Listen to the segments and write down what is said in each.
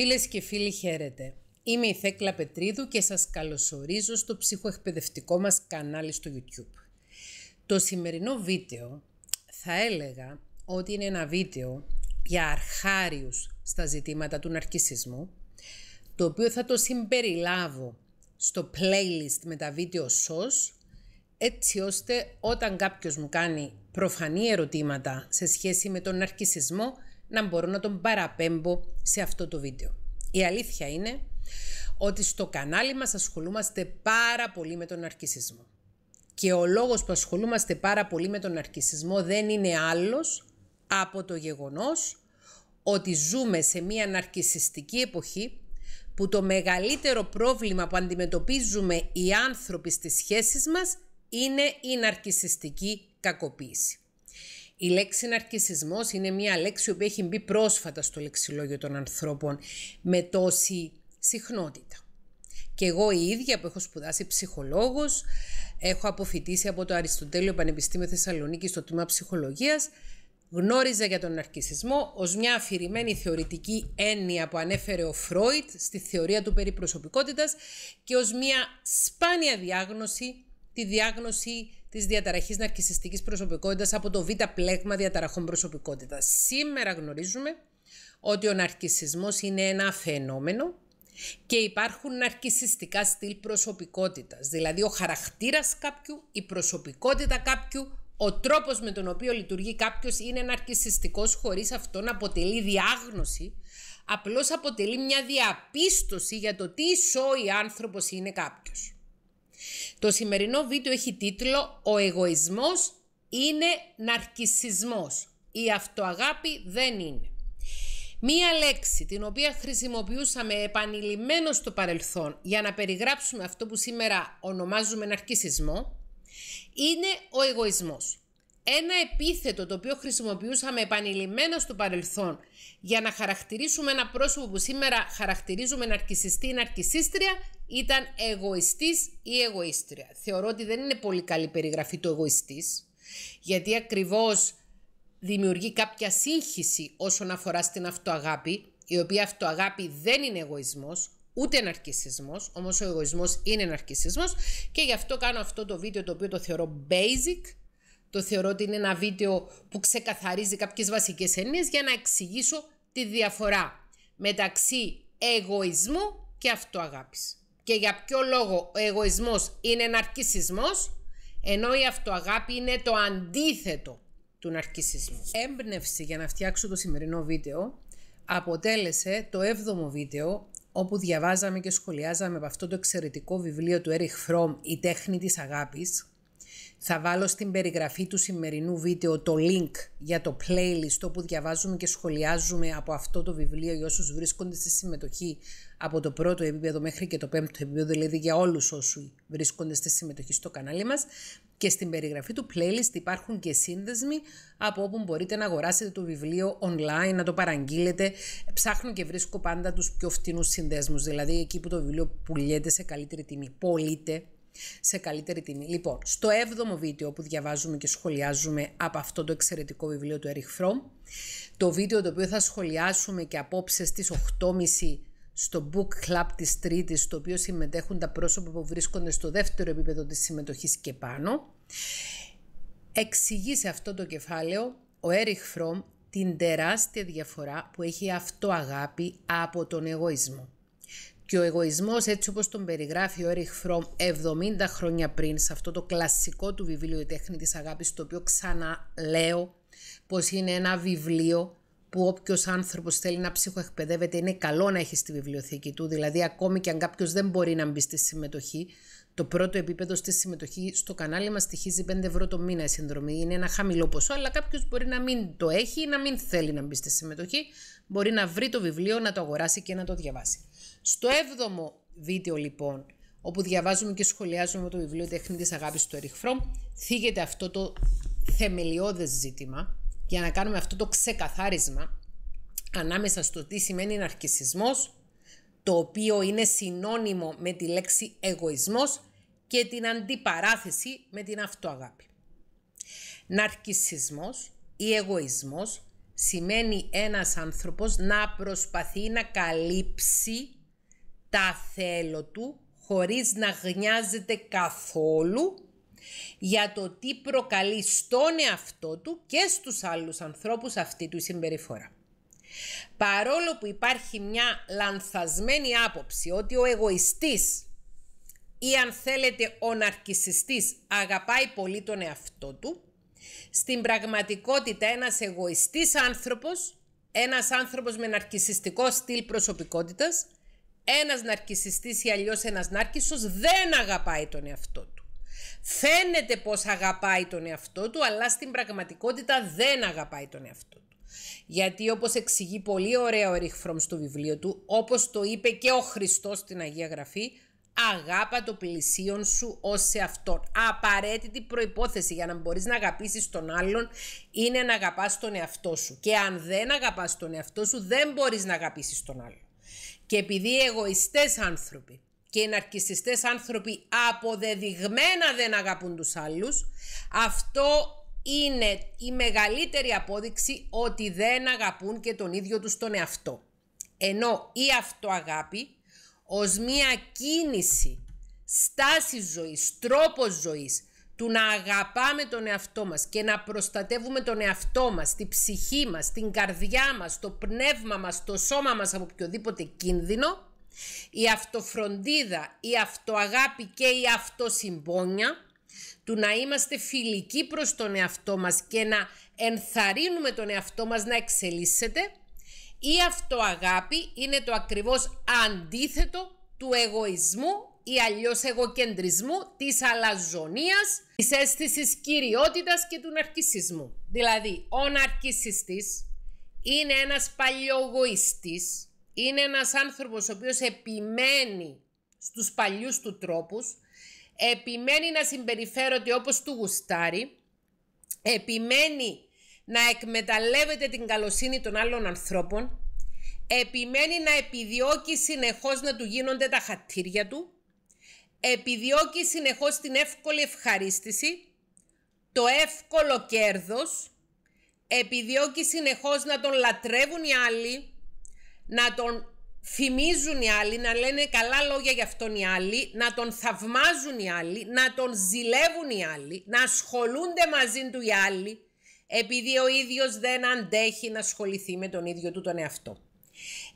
Φίλες και φίλοι, χαίρετε. Είμαι η Θέκλα Πετρίδου και σας καλωσορίζω στο ψυχοεκπαιδευτικό μας κανάλι στο YouTube. Το σημερινό βίντεο θα έλεγα ότι είναι ένα βίντεο για αρχάριους στα ζητήματα του ναρκισισμού, το οποίο θα το συμπεριλάβω στο playlist με τα βίντεο SOS, έτσι ώστε όταν κάποιος μου κάνει προφανή ερωτήματα σε σχέση με τον ναρκισισμό, να μπορώ να τον παραπέμπω σε αυτό το βίντεο. Η αλήθεια είναι ότι στο κανάλι μας ασχολούμαστε πάρα πολύ με τον ναρκισισμό. Και ο λόγος που ασχολούμαστε πάρα πολύ με τον ναρκισισμό δεν είναι άλλος από το γεγονός ότι ζούμε σε μια ναρκισιστική εποχή που το μεγαλύτερο πρόβλημα που αντιμετωπίζουμε οι άνθρωποι στις σχέσεις μας είναι η ναρκισιστική κακοποίηση. Η λέξη ναρκισισμός είναι μια λέξη που έχει μπει πρόσφατα στο λεξιλόγιο των ανθρώπων με τόση συχνότητα. Και εγώ η ίδια που έχω σπουδάσει ψυχολόγος, έχω αποφοιτήσει από το Αριστοτέλειο Πανεπιστήμιο Θεσσαλονίκη στο τμήμα ψυχολογίας, γνώριζα για τον ναρκισισμό ως μια αφηρημένη θεωρητική έννοια που ανέφερε ο Φρόιτ στη θεωρία του περί και ως μια σπάνια διάγνωση τη διάγνωση της διαταραχής ναρκιστική προσωπικότητας από το β' πλέγμα διαταραχών προσωπικότητας. Σήμερα γνωρίζουμε ότι ο ναρκισισμός είναι ένα φαινόμενο και υπάρχουν ναρκισιστικά στυλ προσωπικότητας. Δηλαδή ο χαρακτήρας κάποιου, η προσωπικότητα κάποιου, ο τρόπος με τον οποίο λειτουργεί κάποιος είναι ναρκισιστικός χωρίς αυτό να αποτελεί διάγνωση, απλώς αποτελεί μια διαπίστωση για το τι ισόη άνθρωπος είναι κάποιος. Το σημερινό βίντεο έχει τίτλο «Ο εγωισμός είναι ναρκισισμός. Η αυτοαγάπη δεν είναι». Μία λέξη την οποία χρησιμοποιούσαμε επανειλημμένο στο παρελθόν για να περιγράψουμε αυτό που σήμερα ονομάζουμε ναρκισισμό είναι ο εγωισμός ένα επίθετο το οποίο χρησιμοποιούσαμε επανειλημμένα στο παρελθόν για να χαρακτηρίσουμε ένα πρόσωπο που σήμερα χαρακτηρίζουμε ναρκισιστή ή ναρκισίστρια ήταν εγωιστής ή εγωίστρια. Θεωρώ ότι δεν είναι πολύ καλή περιγραφή του εγωιστής γιατί ακριβώς δημιουργεί κάποια σύγχυση όσον αφορά στην αυτοαγάπη η οποία αυτοαγάπη δεν είναι εγωισμός ούτε ναρκισισμός, όμως ο εγωισμός είναι ναρκισισμός και γι' αυτό κάνω αυτό το βίντεο το οποίο το θεωρώ basic το θεωρώ ότι είναι ένα βίντεο που ξεκαθαρίζει κάποιες βασικές έννοιες για να εξηγήσω τη διαφορά μεταξύ εγωισμού και αυτοαγάπης. Και για ποιο λόγο ο εγωισμός είναι ναρκισισμός, ενώ η αυτοαγάπη είναι το αντίθετο του ναρκισισμού. Έμπνευση για να φτιάξω το σημερινό βίντεο αποτέλεσε το 7ο βίντεο όπου διαβάζαμε και σχολιάζαμε από αυτό το εξαιρετικό βιβλίο του Έριχ Fromm «Η τέχνη της αγάπης» Θα βάλω στην περιγραφή του σημερινού βίντεο το link για το playlist όπου διαβάζουμε και σχολιάζουμε από αυτό το βιβλίο για όσους βρίσκονται στη συμμετοχή από το πρώτο επίπεδο μέχρι και το πέμπτο επίπεδο, δηλαδή για όλους όσου βρίσκονται στη συμμετοχή στο κανάλι μας. Και στην περιγραφή του playlist υπάρχουν και σύνδεσμοι από όπου μπορείτε να αγοράσετε το βιβλίο online, να το παραγγείλετε. Ψάχνω και βρίσκω πάντα τους πιο φτηνούς συνδέσμους, δηλαδή εκεί που το βιβλίο πουλιέται σε καλύτερη τιμή. Πολύτε, σε καλύτερη τιμή. Λοιπόν, στο 7ο βίντεο που διαβάζουμε και σχολιάζουμε από αυτό το εξαιρετικό βιβλίο του Eric Fromm, το βίντεο το οποίο θα σχολιάσουμε και απόψες στις 8.30 στο book club της Τρίτης, στο οποίο συμμετέχουν τα πρόσωπα που βρίσκονται στο δεύτερο επίπεδο της συμμετοχής και πάνω, εξηγεί σε αυτό το κεφάλαιο ο Έριχ Φρόμ την τεράστια διαφορά που έχει αυτό αγάπη από τον εγωισμό. Και ο εγωισμός έτσι όπως τον περιγράφει ο Έριχ Φρόμ 70 χρόνια πριν σε αυτό το κλασικό του βιβλίο «Η τέχνη της αγάπης» το οποίο ξαναλέω πως είναι ένα βιβλίο που όποιος άνθρωπος θέλει να ψυχοεκπαιδεύεται είναι καλό να έχει στη βιβλιοθήκη του. Δηλαδή, ακόμη και αν κάποιος δεν μπορεί να μπει στη συμμετοχή, το πρώτο επίπεδο στη συμμετοχή στο κανάλι μας στοιχίζει 5 ευρώ το μήνα η συνδρομή. Είναι ένα χαμηλό ποσό, αλλά κάποιος μπορεί να μην το έχει ή να μην θέλει να μπει στη συμμετοχή. Μπορεί να βρει το βιβλίο, να το αγοράσει και να το διαβάσει. Στο 7ο βίντεο λοιπόν, όπου διαβάζουμε και σχολιάζουμε το βιβλίο «Τεχνή της αγάπης» του Eric Fromm, θίγεται αυτό το θεμελιώδες ζήτημα για να κάνουμε αυτό το ξεκαθάρισμα ανάμεσα στο τι σημαίνει ναρκισισμός, το οποίο είναι συνώνυμο με τη λέξη εγωισμός και την αντιπαράθεση με την αυτοαγάπη. Ναρκισισμός ή εγωισμός σημαίνει ένας άνθρωπος να προσπαθεί να καλύψει τα θέλω του χωρίς να γνιάζεται καθόλου για το τι προκαλεί στον εαυτό του και στους άλλους ανθρώπους αυτή του συμπεριφορά. Παρόλο που υπάρχει μια λανθασμένη άποψη ότι ο εγωιστής ή αν θέλετε ο ναρκισιστής αγαπάει πολύ τον εαυτό του, στην πραγματικότητα ένας εγωιστής άνθρωπος, ένας άνθρωπος με ναρκισιστικό στυλ προσωπικότητας, ένας ναρκισιστής ή αλλιώς ένας ναρκισσός δεν αγαπάει τον εαυτό του. Φαίνεται πως αγαπάει τον εαυτό του, αλλά στην πραγματικότητα δεν αγαπάει τον εαυτό του. Γιατί όπως εξηγεί πολύ ωραία ο Ρίχφρομ στο βιβλίο του, όπως το είπε και ο Χριστός στην Αγία Γραφή, αγάπα το πλησίον σου ως σε αυτόν. Απαραίτητη προϋπόθεση για να μπορείς να αγαπήσεις τον άλλον είναι να αγαπάς τον εαυτό σου. Και αν δεν αγαπάς τον εαυτό σου δεν μπορείς να αγαπήσεις τον άλλον. Και επειδή οι εγωιστές άνθρωποι και οι ναρκιστιστές άνθρωποι αποδεδειγμένα δεν αγαπούν τους άλλους, αυτό είναι η μεγαλύτερη απόδειξη ότι δεν αγαπούν και τον ίδιο τους τον εαυτό. Ενώ η αυτοαγάπη ως μία κίνηση, στάσης ζωής, τρόπος ζωής του να αγαπάμε τον εαυτό μας και να προστατεύουμε τον εαυτό μας, τη ψυχή μας, την καρδιά μας, το πνεύμα μας, το σώμα μας από οποιοδήποτε κίνδυνο, η αυτοφροντίδα, η αυτοαγάπη και η αυτοσυμπόνια, του να είμαστε φιλικοί προς τον εαυτό μας και να ενθαρρύνουμε τον εαυτό μας να εξελίσσεται, η αυτοαγάπη είναι το ακριβώς αντίθετο του εγωισμού ή αλλιώς εγωκεντρισμού, της αλαζονίας, της αίσθησης κυριότητας και του ναρκισισμού. Δηλαδή, ο ναρκισιστής είναι ένας παλιογοιστής, είναι ένας άνθρωπος ο οποίος επιμένει στους παλιούς του τρόπους, επιμένει να συμπεριφέρονται όπως του γουστάρει, επιμένει να εκμεταλλεύεται την καλοσύνη των άλλων ανθρώπων, επιμένει να επιδιώκει συνεχώς να του γίνονται τα χατήρια του επιδιώκει συνεχώς την εύκολη ευχαρίστηση, το εύκολο κέρδος, επιδιώκει συνεχώς να τον λατρεύουν οι άλλοι, να τον φημίζουν οι άλλοι, να λένε καλά λόγια για αυτόν οι άλλοι, να τον θαυμάζουν οι άλλοι, να τον ζηλεύουν οι άλλοι, να ασχολούνται μαζί του οι άλλοι, επειδή ο ίδιος δεν αντέχει να ασχοληθεί με τον ίδιο του τον εαυτό.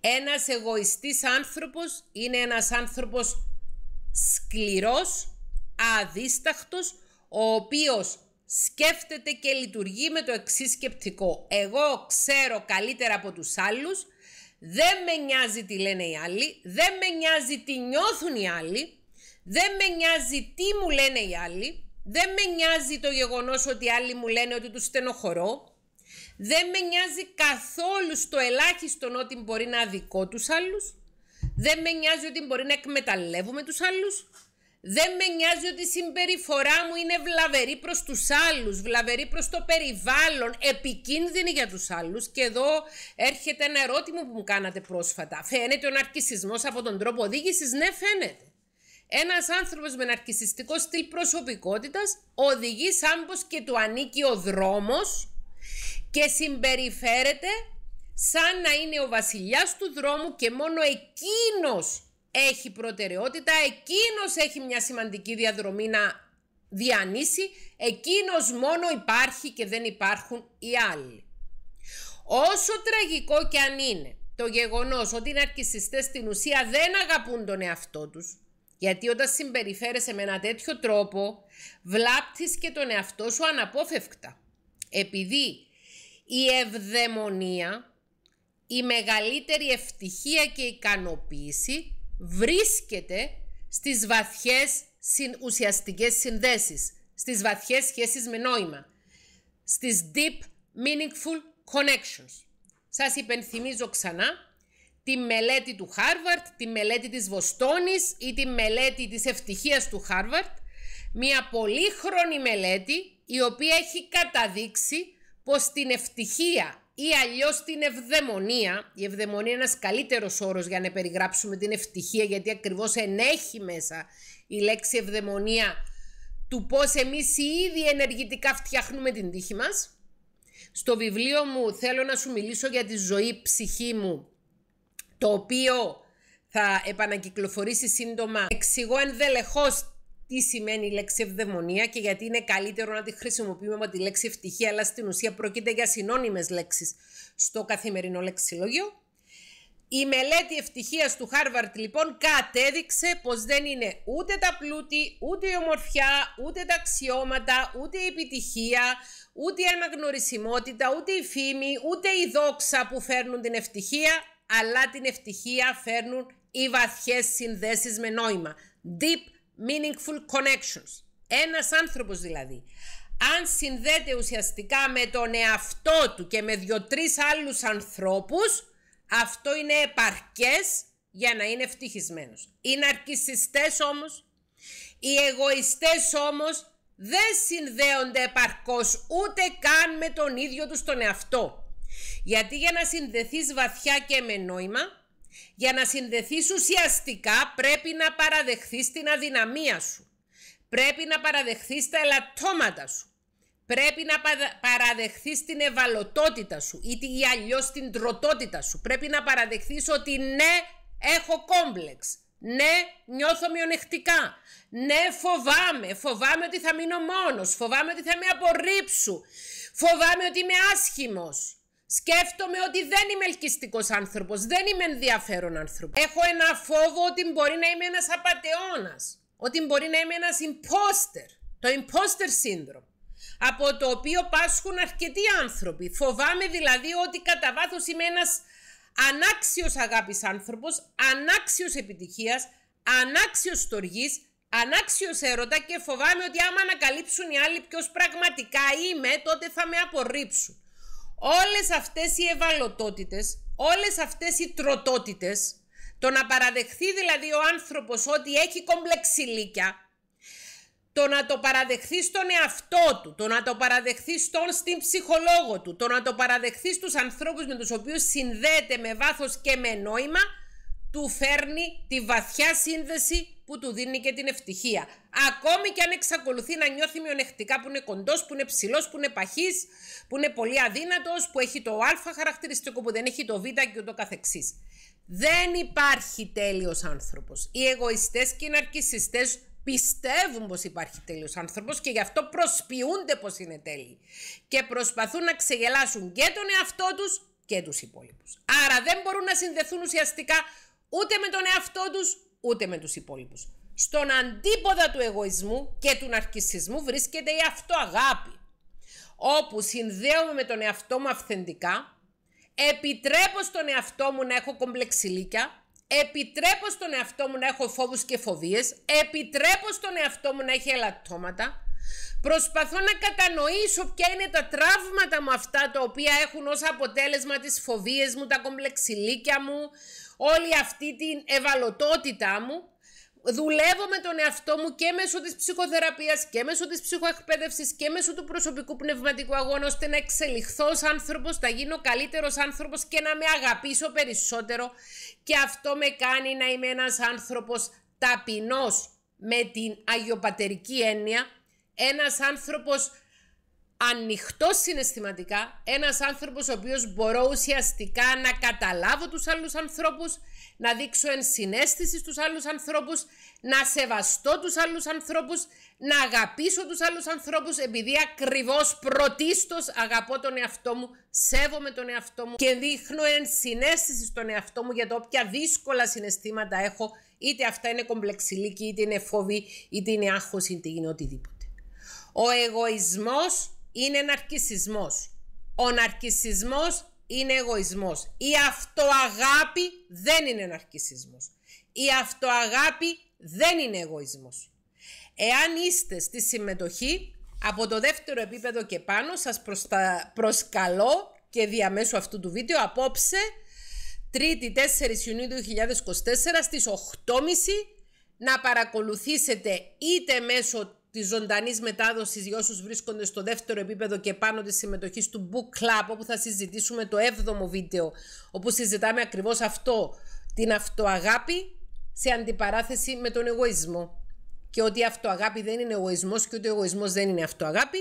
Ένας εγωιστής άνθρωπος είναι ένας άνθρωπος σκληρός, αδίσταχτος, ο οποίος σκέφτεται και λειτουργεί με το εξής σκεπτικό. Εγώ ξέρω καλύτερα από τους άλλους, δεν με νοιάζει τι λένε οι άλλοι, δεν με νοιάζει τι νιώθουν οι άλλοι, δεν με νοιάζει τι μου λένε οι άλλοι, δεν με νοιάζει το γεγονός ότι οι άλλοι μου λένε ότι τους στενοχωρώ, δεν με νοιάζει καθόλου στο ελάχιστον ότι μπορεί να δικό τους άλλους, δεν με νοιάζει ότι μπορεί να εκμεταλλεύουμε τους άλλους. Δεν με νοιάζει ότι η συμπεριφορά μου είναι βλαβερή προς τους άλλους, βλαβερή προς το περιβάλλον, επικίνδυνη για τους άλλους. Και εδώ έρχεται ένα ερώτημα που μου κάνατε πρόσφατα. Φαίνεται ο ναρκισισμός από τον τρόπο οδήγησης. Ναι, φαίνεται. Ένας άνθρωπος με ναρκισιστικό στυλ προσωπικότητας οδηγεί σαν πως και του ανήκει ο δρόμος και συμπεριφέρεται σαν να είναι ο βασιλιάς του δρόμου και μόνο εκείνος έχει προτεραιότητα, εκείνος έχει μια σημαντική διαδρομή να διανύσει, εκείνος μόνο υπάρχει και δεν υπάρχουν οι άλλοι. Όσο τραγικό και αν είναι το γεγονός ότι οι ναρκισιστές στην ουσία δεν αγαπούν τον εαυτό τους, γιατί όταν συμπεριφέρεσαι με ένα τέτοιο τρόπο, βλάπτεις και τον εαυτό σου αναπόφευκτα. Επειδή η ευδαιμονία η μεγαλύτερη ευτυχία και ικανοποίηση βρίσκεται στις βαθιές ουσιαστικές συνδέσεις, στις βαθιές σχέσεις με νόημα, στις deep meaningful connections. Σας υπενθυμίζω ξανά τη μελέτη του Χάρβαρτ, τη μελέτη της Βοστόνης ή τη μελέτη της ευτυχίας του Χάρβαρτ, μια πολύχρονη μελέτη η οποία έχει καταδείξει πως την ευτυχία ή αλλιώς την ευδαιμονία. Η ευδαιμονία είναι ένας καλύτερος όρος για να περιγράψουμε την ευτυχία, γιατί ακριβώς ενέχει μέσα η λέξη ευδαιμονία του πώς εμείς ήδη ενεργητικά φτιάχνουμε την τύχη μας. Στο βιβλίο μου θέλω να σου μιλήσω για τη ζωή ψυχή μου, το οποίο θα επανακυκλοφορήσει σύντομα. Εξηγώ ενδελεχώς τι σημαίνει η λέξη ευδαιμονία και γιατί είναι καλύτερο να τη χρησιμοποιούμε από τη λέξη ευτυχία, αλλά στην ουσία πρόκειται για συνώνυμες λέξεις στο καθημερινό λεξιλόγιο. Η μελέτη ευτυχίας του Χάρβαρτ λοιπόν κατέδειξε πως δεν είναι ούτε τα πλούτη, ούτε η ομορφιά, ούτε τα αξιώματα, ούτε η επιτυχία, ούτε η αναγνωρισιμότητα, ούτε η φήμη, ούτε η δόξα που φέρνουν την ευτυχία, αλλά την ευτυχία φέρνουν οι βαθιές συνδέσεις με νόημα. Deep meaningful connections. Ένας άνθρωπος δηλαδή. Αν συνδέεται ουσιαστικά με τον εαυτό του και με δυο-τρεις άλλους ανθρώπους, αυτό είναι επαρκές για να είναι ευτυχισμένος. Οι ναρκισιστές όμως, οι εγωιστές όμως δεν συνδέονται επαρκώς ούτε καν με τον ίδιο τους τον εαυτό. Γιατί για να συνδεθείς βαθιά και με νόημα, για να συνδεθείς ουσιαστικά πρέπει να παραδεχθείς την αδυναμία σου. Πρέπει να παραδεχθείς τα ελαττώματα σου. Πρέπει να παραδεχθείς την ευαλωτότητα σου ή, την αλλιώς την τροτότητα σου. Πρέπει να παραδεχθείς ότι ναι, έχω κόμπλεξ. Ναι, νιώθω μειονεκτικά. Ναι, φοβάμαι. Φοβάμαι ότι θα μείνω μόνος. Φοβάμαι ότι θα με απορρίψω. Φοβάμαι ότι είμαι άσχημος. Σκέφτομαι ότι δεν είμαι ελκυστικός άνθρωπος, δεν είμαι ενδιαφέρον άνθρωπο. Έχω ένα φόβο ότι μπορεί να είμαι ένας απαταιώνας, ότι μπορεί να είμαι ένας imposter, το imposter syndrome, από το οποίο πάσχουν αρκετοί άνθρωποι. Φοβάμαι δηλαδή ότι κατά βάθος είμαι ένας ανάξιος αγάπης άνθρωπος, ανάξιος επιτυχίας, ανάξιος στοργής, ανάξιος έρωτα και φοβάμαι ότι άμα ανακαλύψουν οι άλλοι ποιος πραγματικά είμαι, τότε θα με απορρίψουν όλες αυτές οι ευαλωτότητες, όλες αυτές οι τροτότητες, το να παραδεχθεί δηλαδή ο άνθρωπος ότι έχει κομπλεξιλίκια, το να το παραδεχθεί στον εαυτό του, το να το παραδεχθεί στον στην ψυχολόγο του, το να το παραδεχθεί στους ανθρώπους με τους οποίους συνδέεται με βάθος και με νόημα, του φέρνει τη βαθιά σύνδεση που του δίνει και την ευτυχία. Ακόμη και αν εξακολουθεί να νιώθει μειονεκτικά που είναι κοντός, που είναι ψηλός, που είναι παχής, που είναι πολύ αδύνατος, που έχει το α χαρακτηριστικό, που δεν έχει το β και ούτω καθεξής. Δεν υπάρχει τέλειος άνθρωπος. Οι εγωιστές και οι ναρκισιστές πιστεύουν πως υπάρχει τέλειος άνθρωπος και γι' αυτό προσποιούνται πως είναι τέλειοι. Και προσπαθούν να ξεγελάσουν και τον εαυτό τους και τους υπόλοιπους. Άρα δεν μπορούν να συνδεθούν ουσιαστικά ούτε με τον εαυτό τους, ούτε με τους υπόλοιπους. Στον αντίποδα του εγωισμού και του ναρκισισμού βρίσκεται η αυτοαγάπη, όπου συνδέομαι με τον εαυτό μου αυθεντικά, επιτρέπω στον εαυτό μου να έχω κομπλεξιλίκια, επιτρέπω στον εαυτό μου να έχω φόβους και φοβίες, επιτρέπω στον εαυτό μου να έχει ελαττώματα, Προσπαθώ να κατανοήσω ποια είναι τα τραύματα μου αυτά τα οποία έχουν ως αποτέλεσμα τις φοβίες μου, τα κομπλεξιλίκια μου, όλη αυτή την ευαλωτότητά μου, δουλεύω με τον εαυτό μου και μέσω της ψυχοθεραπείας και μέσω της ψυχοεκπαίδευσης και μέσω του προσωπικού πνευματικού αγώνα ώστε να εξελιχθώ ως άνθρωπος, να γίνω καλύτερος άνθρωπος και να με αγαπήσω περισσότερο και αυτό με κάνει να είμαι ένας άνθρωπος ταπεινός με την αγιοπατερική έννοια, ένας άνθρωπος ανοιχτό συναισθηματικά, ένας άνθρωπος ο οποίος μπορώ ουσιαστικά να καταλάβω τους άλλους ανθρώπους, να δείξω ενσυναίσθηση στους άλλους ανθρώπους, να σεβαστώ τους άλλους ανθρώπους, να αγαπήσω τους άλλους ανθρώπους, επειδή ακριβώς πρωτίστως αγαπώ τον εαυτό μου, σέβομαι τον εαυτό μου και δείχνω ενσυναίσθηση στον εαυτό μου για το όποια δύσκολα συναισθήματα έχω, είτε αυτά είναι κομπλεξιλίκη, είτε είναι φόβη, είτε είναι άγχος, είτε είναι οτιδήποτε. Ο εγωισμός είναι ναρκισισμός. Ο ναρκισισμός είναι εγωισμός. Η αυτοαγάπη δεν είναι ναρκισισμός. Η αυτοαγάπη δεν είναι εγωισμός. Εάν είστε στη συμμετοχή, από το δεύτερο επίπεδο και πάνω σας προσκαλώ και διαμέσου αυτού του βίντεο απόψε, 3η 4 Ιουνίου 2024 στις 8.30 να παρακολουθήσετε είτε μέσω τη ζωντανή μετάδοση για όσους βρίσκονται στο δεύτερο επίπεδο και πάνω της συμμετοχής του Book Club, όπου θα συζητήσουμε το 7ο βίντεο, όπου συζητάμε ακριβώς αυτό, την αυτοαγάπη σε αντιπαράθεση με τον εγωισμό. Και ότι αυτοαγάπη δεν είναι εγωισμός και ότι ο εγωισμός δεν είναι αυτοαγάπη.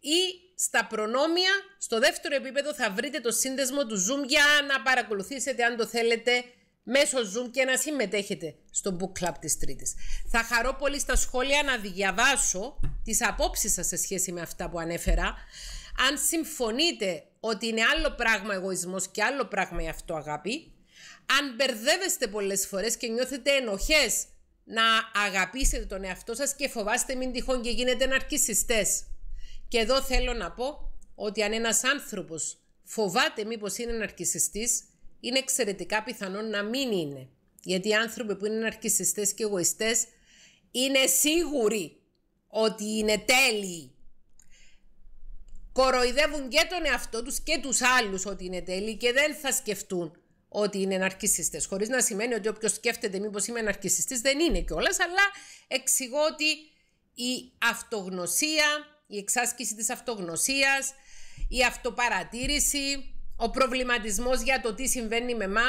Ή στα προνόμια, στο δεύτερο επίπεδο θα βρείτε το σύνδεσμο του Zoom για να παρακολουθήσετε αν το θέλετε μέσω Zoom και να συμμετέχετε στο Book Club της Τρίτης. Θα χαρώ πολύ στα σχόλια να διαβάσω τις απόψεις σας σε σχέση με αυτά που ανέφερα. Αν συμφωνείτε ότι είναι άλλο πράγμα εγωισμός και άλλο πράγμα η αυτοαγάπη, αν μπερδεύεστε πολλές φορές και νιώθετε ενοχές να αγαπήσετε τον εαυτό σας και φοβάστε μην τυχόν και γίνετε ναρκισιστές. Και εδώ θέλω να πω ότι αν ένας άνθρωπος φοβάται μήπως είναι ναρκισιστής, είναι εξαιρετικά πιθανό να μην είναι. Γιατί οι άνθρωποι που είναι ναρκισιστές και εγωιστές είναι σίγουροι ότι είναι τέλειοι. Κοροϊδεύουν και τον εαυτό τους και τους άλλους ότι είναι τέλειοι και δεν θα σκεφτούν ότι είναι ναρκισιστές. Χωρίς να σημαίνει ότι όποιος σκέφτεται μήπως είμαι ναρκισιστής δεν είναι κιόλας, αλλά εξηγώ ότι η αυτογνωσία, η εξάσκηση της αυτογνωσίας, η αυτοπαρατήρηση, ο προβληματισμός για το τι συμβαίνει με εμάς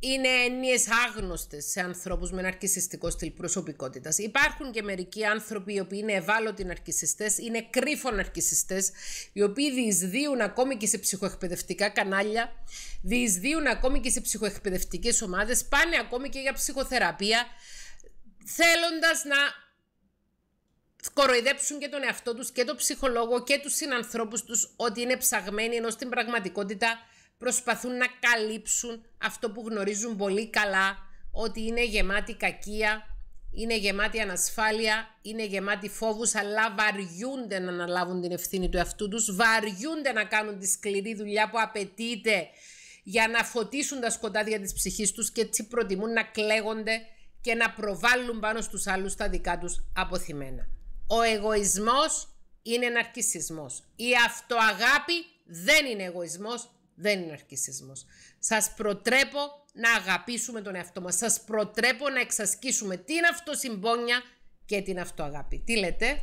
είναι έννοιε άγνωστες σε ανθρώπους με ναρκισιστικό στυλ προσωπικότητας. Υπάρχουν και μερικοί άνθρωποι οι οποίοι είναι ευάλωτοι ναρκισιστές, είναι κρύφο ναρκισιστές, οι οποίοι διεισδύουν ακόμη και σε ψυχοεκπαιδευτικά κανάλια, διεισδύουν ακόμη και σε ψυχοεκπαιδευτικές ομάδες, πάνε ακόμη και για ψυχοθεραπεία, θέλοντας να κοροϊδέψουν και τον εαυτό τους και τον ψυχολόγο και τους συνανθρώπους τους ότι είναι ψαγμένοι ενώ στην πραγματικότητα προσπαθούν να καλύψουν αυτό που γνωρίζουν πολύ καλά ότι είναι γεμάτη κακία, είναι γεμάτη ανασφάλεια, είναι γεμάτη φόβους αλλά βαριούνται να αναλάβουν την ευθύνη του εαυτού τους, βαριούνται να κάνουν τη σκληρή δουλειά που απαιτείται για να φωτίσουν τα σκοτάδια της ψυχής τους και έτσι προτιμούν να κλαίγονται και να προβάλλουν πάνω στους άλλους τα δικά τους αποθυμένα. Ο εγωισμός είναι ναρκισισμός. Η αυτοαγάπη δεν είναι εγωισμός, δεν είναι ναρκισισμός. Σας προτρέπω να αγαπήσουμε τον εαυτό μας. Σας προτρέπω να εξασκήσουμε την αυτοσυμπόνια και την αυτοαγάπη. Τι λέτε?